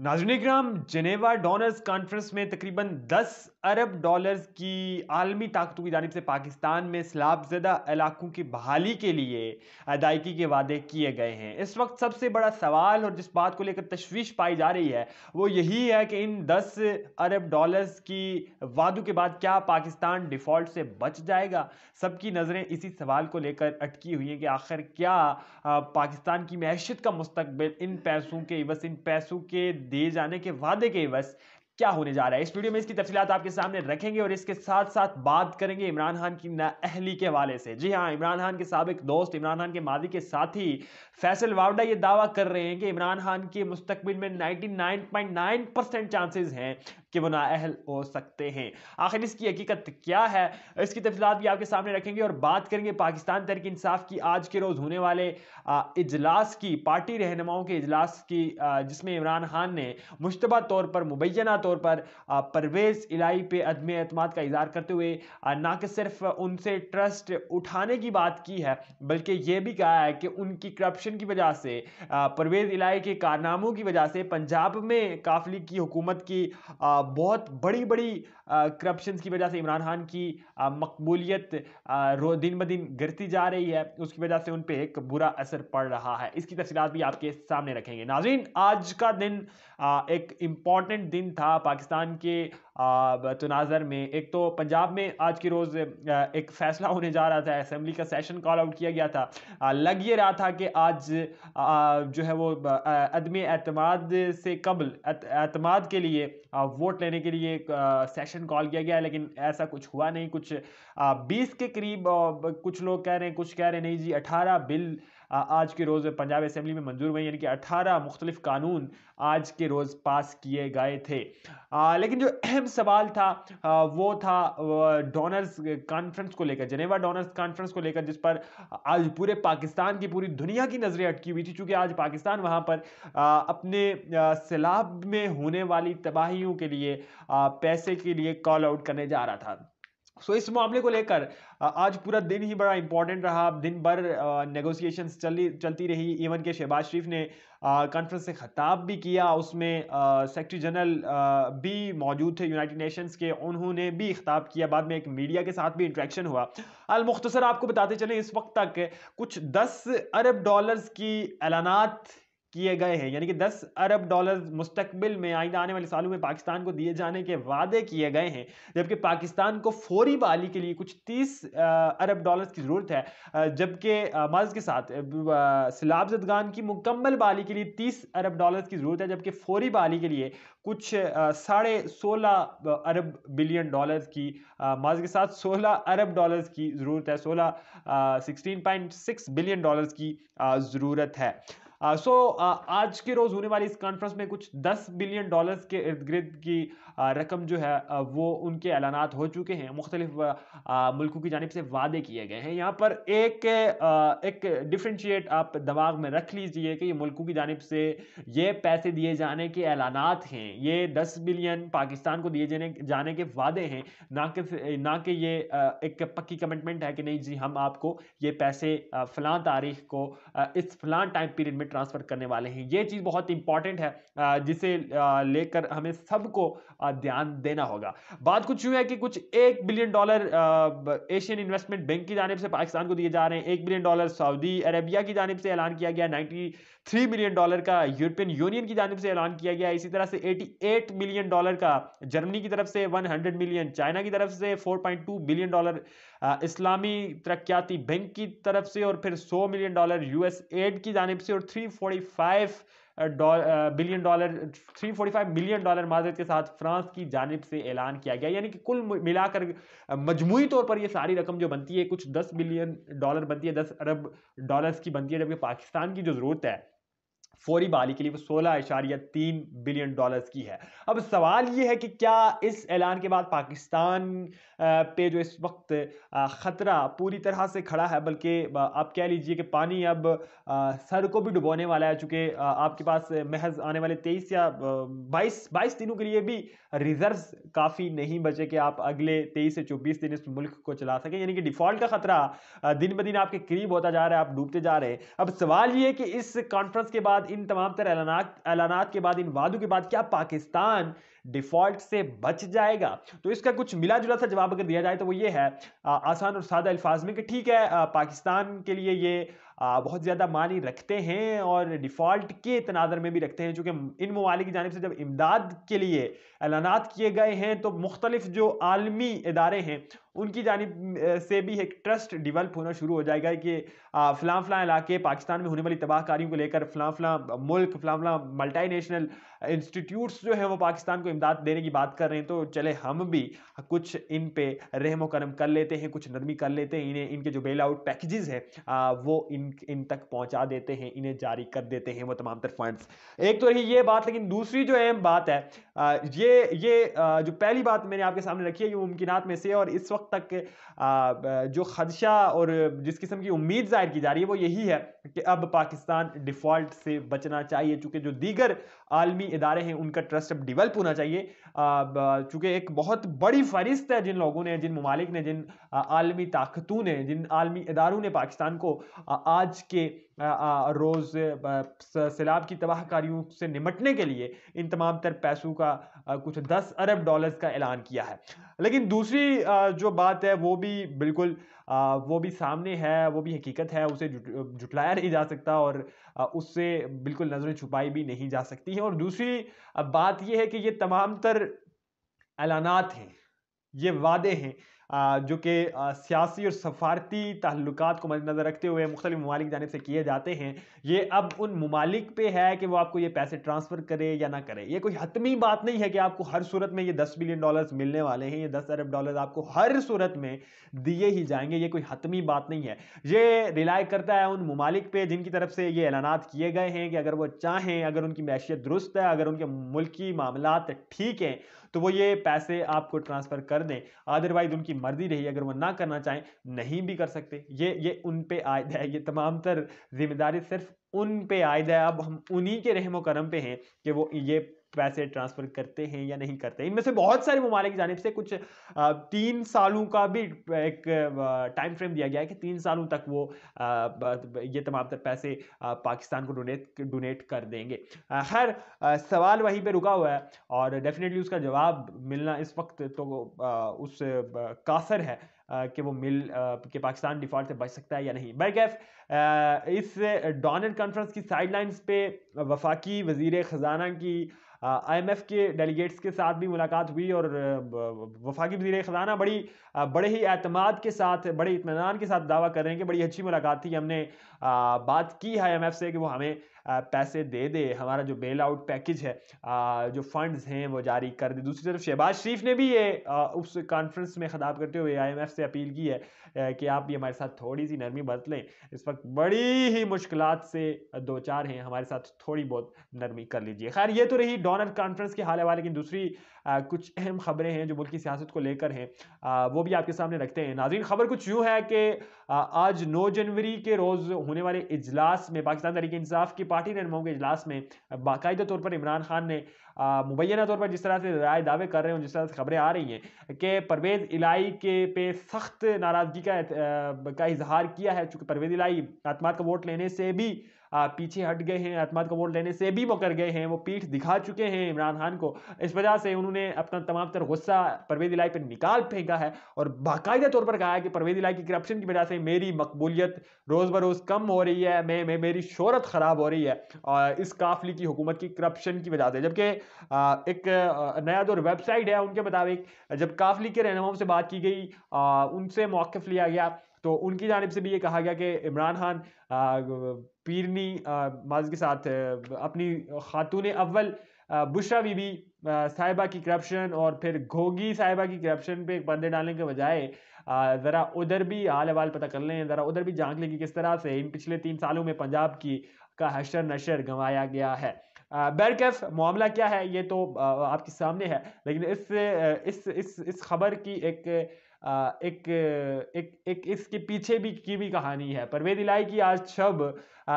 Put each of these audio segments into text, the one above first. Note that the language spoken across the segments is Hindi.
ग्राम जनेवा डोनर्स कॉन्फ्रेंस में तकरीबन 10 अरब डॉलर्स की आलमी ताकतों की जानब से पाकिस्तान में सलाबजदा इलाकों की बहाली के लिए अदायगी के वादे किए गए हैं इस वक्त सबसे बड़ा सवाल और जिस बात को लेकर तशवीश पाई जा रही है वो यही है कि इन 10 अरब डॉलर्स की वादों के बाद क्या पाकिस्तान डिफ़ॉल्ट से बच जाएगा सबकी नज़रें इसी सवाल को लेकर अटकी हुई हैं कि आखिर क्या पाकिस्तान की मैशत का मुस्तबिल इन पैसों के बस इन पैसों के दिए जाने के वादे के बस क्या होने जा रहा है इस वीडियो में इसकी तफसीत आपके सामने रखेंगे और इसके साथ साथ बात करेंगे इमरान खान की नाअहली के हवाले से जी हाँ इमरान खान के सबक दोस्त इमरान खान के मादी के साथ ही फैसल वावडा ये दावा कर रहे हैं कि इमरान खान के मुस्तबिल में 99.9 परसेंट चांसेस हैं के वो नाअहल हो सकते हैं आखिर इसकी हकीकत क्या है इसकी तफसलत भी आपके सामने रखेंगे और बात करेंगे पाकिस्तान तहरीक इंसाफ की आज के रोज़ होने वाले इजलास की पार्टी रहनुमाओं के इजलास की जिसमें इमरान खान ने मुशतबा तौर पर मुबैना तौर पर परवेज़ इलाई पे अदम अतम का इजहार करते हुए ना कि सिर्फ उनसे ट्रस्ट उठाने की बात की है बल्कि ये भी कहा है कि उनकी करप्शन की वजह से परवेज़ इलाई के कारनामों की वजह से पंजाब में काफली की हुकूमत की आ, बहुत बड़ी बड़ी करप्शन की वजह से इमरान खान की मकबूलियत रो दिन ब दिन गिरती जा रही है उसकी वजह से उन पर एक बुरा असर पड़ रहा है इसकी तफसीत भी आपके सामने रखेंगे नाजीन आज का दिन आ, एक इम्पॉर्टेंट दिन था पाकिस्तान के तनाजर तो में एक तो पंजाब में आज के रोज़ एक फ़ैसला होने जा रहा था असम्बली का सेशन कॉल आउट किया गया था लग ये रहा था कि आज जो है वो अदम अतमाद से कबल अतमाद के लिए वोट लेने के लिए एक सेशन कॉल किया गया लेकिन ऐसा कुछ हुआ नहीं कुछ बीस के करीब कुछ लोग कह रहे हैं कुछ कह रहे नहीं जी अठारह बिल आज के रोज़ पंजाब असम्बली में मंजूर हुए यानी कि अठारह मुख्तलिफ कानून आज के रोज़ पास किए गए थे आ, लेकिन जो अहम सवाल था आ, वो था डोनर्स कॉन्फ्रेंस को लेकर जनेवा डोनर्स कॉन्फ्रेंस को लेकर जिस पर आज पूरे पाकिस्तान की पूरी दुनिया की नज़रें अटकी हुई थी चूँकि आज पाकिस्तान वहाँ पर आ, अपने सैलाब में होने वाली तबाहियों के लिए पैसे के लिए कॉल आउट करने जा रहा था सो इस मामले को लेकर आज पूरा दिन ही बड़ा इंपॉर्टेंट रहा दिन भर नेगोशिएशंस चली चलती रही इवन के शहबाज शरीफ ने कॉन्फ्रेंस से खताब भी किया उसमें सेक्रेटरी जनरल भी मौजूद थे यूनाइटेड नेशंस के उन्होंने भी खताब किया बाद में एक मीडिया के साथ भी इंट्रैक्शन हुआ अलमुख्तसर आपको बताते चले इस वक्त तक कुछ दस अरब डॉलर्स की ऐलानात किए गए हैं यानी कि 10 अरब डॉलर मुस्तकबिल में आइंदा आने वाले सालों में पाकिस्तान को दिए जाने के वादे किए गए हैं जबकि पाकिस्तान को फौरी बहाली के लिए कुछ 30 अरब डॉलर्स की ज़रूरत है जबकि मर्ज के साथ सिलाब जदगान की मुकम्मल बहाली के लिए 30 अरब डॉलर की ज़रूरत है जबकि फौरी बहाली के लिए कुछ साढ़े सोलह अरब बिलियन डॉलर की मर्ज के साथ सोलह अरब डॉलर की ज़रूरत है सोलह सिक्सटीन बिलियन डॉलर की ज़रूरत है सो uh, so, uh, आज के रोज होने वाली इस कॉन्फ्रेंस में कुछ 10 बिलियन डॉलर्स के इर्द गिर्द की uh, रकम जो है uh, वो उनके ऐलान हो चुके हैं मुख्तलिफ uh, मुल्कों की जानब से वादे किए गए हैं यहाँ पर एक एक डिफ्रेंशिएट आप दिमाग में रख लीजिए कि ये मुल्कों की जानब से ये पैसे दिए जाने के ऐलान हैं ये दस बिलियन पाकिस्तान को दिए जाने जाने के वादे हैं ना कि ना कि ये एक पक्की कमिटमेंट है कि नहीं जी हम आपको ये पैसे फ़लां तारीख को इस फ़लाँ टाइम पीरियड में ट्रांसफर करने वाले हैं ये चीज़ बहुत इंपॉर्टेंट है जिसे लेकर हमें सबको ध्यान देना होगा बात कुछ यूँ है कि कुछ एक billion dollar Asian investment bank की जानब से पाकिस्तान को दिए जा रहे हैं एक बिलियन डॉलर सऊदी अरेबिया की जानब से ऐलान किया गया नाइन्टी थ्री मिलियन डॉलर का यूरोपियन यूनियन की जानब से ऐलान किया गया इसी तरह से 88 मिलियन डॉलर का जर्मनी की तरफ से 100 मिलियन चाइना की तरफ से 4.2 बिलियन डॉलर इस्लामी तरक्याती बैंक की तरफ से और फिर 100 मिलियन डॉलर यूएस एड की जानब से और 345 बिलियन डॉलर 345 मिलियन डॉलर माजरत के साथ फ्रांस की जानब से ऐलान किया गया यानी कि कुल मिलाकर मजमू तौर पर यह सारी रकम जो बनती है कुछ 10 बिलियन डॉलर बनती है 10 अरब डॉलर्स की बनती है जबकि पाकिस्तान की जो ज़रूरत है फौरी बहाली के लिए वो सोलह इशारिया तीन बिलियन डॉलर्स की है अब सवाल ये है कि क्या इस ऐलान के बाद पाकिस्तान पे जो इस वक्त ख़तरा पूरी तरह से खड़ा है बल्कि आप कह लीजिए कि पानी अब सर को भी डुबोने वाला है चूँकि आपके पास महज आने वाले तेईस या बाईस बाईस दिनों के लिए भी रिजर्व काफ़ी नहीं बचे कि आप अगले तेईस से चौबीस दिन इस मुल्क को चला सकें यानी कि डिफ़ॉल्ट का ख़तरा दिन ब दिन आपके करीब होता जा रहा है आप डूबते जा रहे हैं अब सवाल ये है कि इस कॉन्फ्रेंस के बाद इन तमाम तर ऐलान के बाद इन वादों के बाद क्या पाकिस्तान डिफॉल्ट से बच जाएगा तो इसका कुछ मिला जुला सा जवाब अगर दिया जाए तो वो ये है आ, आसान और सादा अल्फाज में कि ठीक है आ, पाकिस्तान के लिए ये आ, बहुत ज़्यादा मानी रखते हैं और डिफ़ॉल्ट के तनाजर में भी रखते हैं चूँकि इन ममालिक की जानब से जब इमदाद के लिए ऐलानात किए गए हैं तो मुख्तलिफ जो आलमी इदारे हैं उनकी जानब से भी एक ट्रस्ट डिवेल्प होना शुरू हो जाएगा कि फ़लाँ फ़लाँ इलाके पाकिस्तान में होने वाली तबाहकारियों को लेकर फ़लाँ फ़लाँ मुल्क फ़लाँ फ़लाँ मल्टी नेशनल इंस्टीट्यूट्स जो हैं वो पाकिस्तान को इमदाद देने की बात कर रहे हैं तो चले हम भी कुछ इन पे रहम करम कर लेते हैं कुछ नरमी कर लेते हैं इन्हें इनके जो बेल आउट पैकेजेस हैं वो इन इन तक पहुँचा देते हैं इन्हें जारी कर देते हैं वो तमाम तर फंड्स एक तो रही ये बात लेकिन दूसरी जो अहम बात है ये ये जो पहली बात मैंने आपके सामने रखी है ये मुमकिन में से और इस वक्त वक्त तक जो खदशा और जिस किस्म की उम्मीद जाहिर की जा रही है वो यही है कि अब पाकिस्तान डिफ़ॉल्ट से बचना चाहिए चूंकि जो दीगर आलमी इदारे हैं उनका ट्रस्ट अब डिवेल्प होना चाहिए चूंकि एक बहुत बड़ी फहरिस्त है जिन लोगों ने जिन ममालिक ने जिन आलमी ताकतों ने जिन आलमी इदारों ने पाकिस्तान को आज के रोज़ सैलाब की तबाहकारियों से निमटने के लिए इन तमाम तर पैसों का कुछ दस अरब डॉलर्स का ऐलान किया है लेकिन दूसरी जो बात है वो भी बिल्कुल वो भी सामने है वो भी हकीकत है उसे जुटलाया नहीं जा सकता और उससे बिल्कुल नज़रें छुपाई भी नहीं जा सकती हैं और दूसरी बात यह है कि ये तमाम तर ऐलान हैं ये वादे हैं जो कि सियासी और सफारती तल्लक को मद्दनज़र रखते हुए मुख्तलि ममालिक जानब से किए जाते हैं ये अब उन ममालिक पे है कि वो आपको ये पैसे ट्रांसफ़र करे या ना करे ये कोई हतमी बात नहीं है कि आपको हर सूरत में ये दस बिलियन डॉलर्स मिलने वाले हैं ये दस अरब डॉलर आपको हर सूरत में दिए ही जाएंगे ये कोई हतमी बात नहीं है ये रिलाय करता है उन ममालिक पे जिनकी तरफ से ये ऐलाना किए गए हैं कि अगर वो चाहें अगर उनकी मैशियत दुरुस्त है अगर उनके मुल्की मामला ठीक हैं तो वो ये पैसे आपको ट्रांसफ़र कर दें अदरवाइज़ उनकी मर्जी रही अगर वो ना करना चाहें नहीं भी कर सकते ये ये उन पे आयद है ये तमाम तर जिम्मेदारी सिर्फ उन पे आयद है अब हम उन्हीं के रहमो करम पे हैं कि वो ये पैसे ट्रांसफर करते हैं या नहीं करते इनमें से बहुत सारे ममालिक जानब से कुछ तीन सालों का भी एक टाइम फ्रेम दिया गया है कि तीन सालों तक वो ये तमाम तर पैसे पाकिस्तान को डोनेट डोनेट कर देंगे खैर सवाल वहीं पे रुका हुआ है और डेफिनेटली उसका जवाब मिलना इस वक्त तो उस कासर है कि वो मिल के पाकिस्तान डिफ़ॉल्ट से बच सकता है या नहीं बैगैफ इस डॉनर कॉन्फ्रेंस की साइडलाइंस पे वफाकी वजीर ख़जाना की आईएमएफ के डेलीगेट्स के साथ भी मुलाकात हुई और वफाकी वजी ख़जाना बड़ी बड़े ही अतमाद के साथ बड़े इतमान के साथ दावा कर रहे हैं कि बड़ी अच्छी मुलाकात थी हमने बात की है आई से कि वो हमें पैसे दे दे हमारा जो बेल आउट पैकेज है जो फंड्स हैं वो जारी कर दे दूसरी तरफ शहबाज शरीफ ने भी ये उस कॉन्फ्रेंस में ख़ताब करते हुए आईएमएफ से अपील की है कि आप भी हमारे साथ थोड़ी सी नरमी बरत लें इस वक्त बड़ी ही मुश्किल से दो चार हैं हमारे साथ थोड़ी बहुत नरमी कर लीजिए खैर ये तो रही डॉनर कॉन्फ्रेंस के हाल हवा लेकिन दूसरी कुछ अहम खबरें हैं जो मुल्क की सियासत को लेकर हैं वो भी आपके सामने रखते हैं नाजीन खबर कुछ यूँ है कि आज नौ जनवरी के रोज़ होने वाले इजलास में पाकिस्तान तरीके इंसाफ की पार्टी पार्टी रहनुमाओं के इजलास में बाकायदा तौर पर इमरान खान ने मुबैना तौर पर जिस तरह से राय दावे कर रहे हैं जिस तरह से खबरें आ रही हैं कि परवेज़ इलाई के पे सख्त नाराज़गी का का इजहार किया है चूँकि परवेज़ इलाई आत्मात का वोट लेने से भी पीछे हट गए हैं अहतमाद का वोट लेने से भी मकर गए हैं वो पीठ दिखा चुके हैं इमरान खान को इस वजह से उन्होंने अपना तमाम तर गुस्सा परवेज इलाई पर निकाल फेंका है और बाकायदा तौर पर कहा है कि परवेज इलाई की करप्शन की वजह से मेरी मकबूलियत रोज़ बरोज़ कम हो रही है मैं मैं मेरी शहरत ख़राब हो रही है और इस काफिली की हुकूमत की करप्शन की वजह से जबकि एक नया जो वेबसाइट है उनके मुताबिक जब काफली के रहनुमाओं से बात की गई उनसे मौक़ लिया गया तो उनकी जानब से भी ये कहा गया कि इमरान खान पीरनी माज के साथ अपनी खातून अव्वल बुशरा बीबी साहिबा की करप्शन और फिर घोगी साहिबा की करप्शन पे बंदे डालने के बजाय ज़रा उधर भी हाल हवाल पता कर लें ज़रा उधर भी झांक लें कि किस तरह से इन पिछले तीन सालों में पंजाब की का हशर नशर गंवाया गया है बैरकैफ मामला क्या है ये तो आपके सामने है लेकिन इससे इस इस इस खबर की एक एक एक एक इसके पीछे भी की भी कहानी है परवेज इलाई की आज शब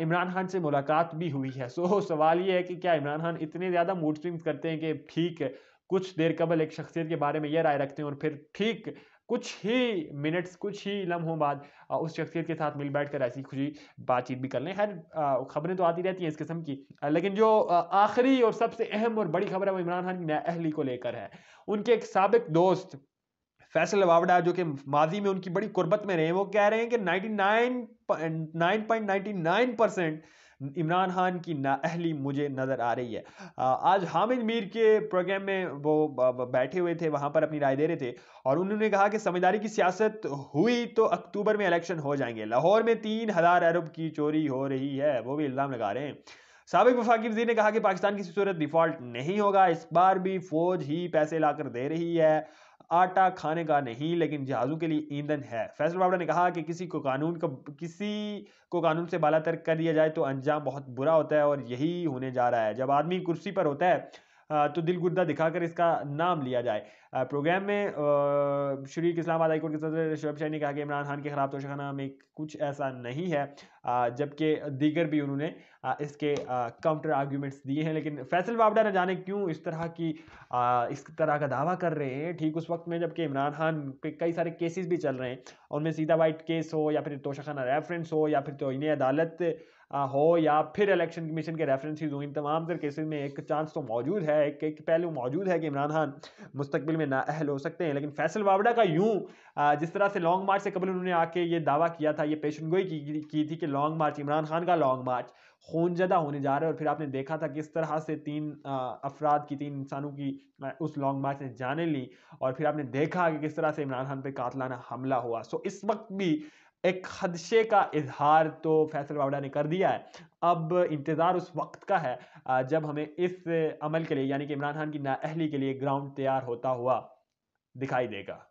इमरान खान से मुलाकात भी हुई है सो सवाल ये है कि क्या इमरान खान इतने ज़्यादा मूड स्विंग्स करते हैं कि ठीक कुछ देर कबल एक शख्सियत के बारे में यह राय रखते हैं और फिर ठीक कुछ ही मिनट्स कुछ ही लम्हों बाद उस शख्सियत के साथ मिल बैठ कर ऐसी खुशी बातचीत भी कर लें हर खबरें तो आती रहती हैं इस किस्म की लेकिन जो आखिरी और सबसे अहम और बड़ी खबर है वो इमरान खान की नया अहली को लेकर है उनके एक सबक दोस्त फैसल वावडा जो कि माजी में उनकी बड़ी कुर्बत में रहे वो कह रहे हैं कि 99.99 परसेंट इमरान खान की नाअहली मुझे नज़र आ रही है आज हामिद मीर के प्रोग्राम में वो बैठे हुए थे वहाँ पर अपनी राय दे रहे थे और उन्होंने कहा कि समझदारी की सियासत हुई तो अक्टूबर में इलेक्शन हो जाएंगे लाहौर में तीन हज़ार अरब की चोरी हो रही है वो भी इल्ज़ाम लगा रहे हैं सबक वफाकी वजी ने कहा कि पाकिस्तान की सूरत डिफ़ॉल्ट नहीं होगा इस बार भी फौज ही पैसे लाकर दे रही है आटा खाने का नहीं लेकिन जहाज़ों के लिए ईंधन है फैसल बाबड़ा ने कहा कि किसी को कानून का किसी को कानून से बाला तर कर दिया जाए तो अंजाम बहुत बुरा होता है और यही होने जा रहा है जब आदमी कुर्सी पर होता है तो दिल गुर्दा दिखाकर इसका नाम लिया जाए प्रोग्राम में शरीक इस्लामाबाद हाईकोर्ट के सदर शोब शाह ने कहा कि इमरान खान के खिलाफ तोशाखाना में कुछ ऐसा नहीं है जबकि दीगर भी उन्होंने इसके काउंटर आर्ग्यूमेंट्स दिए हैं लेकिन फैसल बाबडा न जाने क्यों इस तरह की इस तरह का दावा कर रहे हैं ठीक उस वक्त में जबकि इमरान खान पे कई सारे केसेस भी चल रहे हैं उनमें सीधा वाइट केस हो या फिर तोशाखाना रेफरेंस हो या फिर तोहनी अदालत हो या फिर इलेक्शन कमीशन के रेफरेंसेज हो इन तमाम तर केसेज में एक चांस तो मौजूद है एक, एक पहलू मौजूद है कि इमरान खान मुस्तबिल में ना अहल हो सकते हैं लेकिन फैसल बाबडा का यूँ जिस तरह से लॉन्ग मार्च से कबल उन्होंने आके ये दावा किया था ये पेशन गोई की, की थी कि लॉन्ग मार्च इमरान खान का लॉन्ग मार्च खूनजदा होने जा रहा है और फिर आपने देखा था किस तरह से तीन अफराद की तीन इंसानों की उस लॉन्ग मार्च ने जाने ली और फिर आपने देखा कि किस तरह से इमरान खान पे कातलाना हमला हुआ सो इस वक्त भी एक खदशे का इजहार तो फैसल बावड़ा ने कर दिया है अब इंतज़ार उस वक्त का है जब हमें इस अमल के लिए यानी कि इमरान खान की नाअहली के लिए ग्राउंड तैयार होता हुआ दिखाई देगा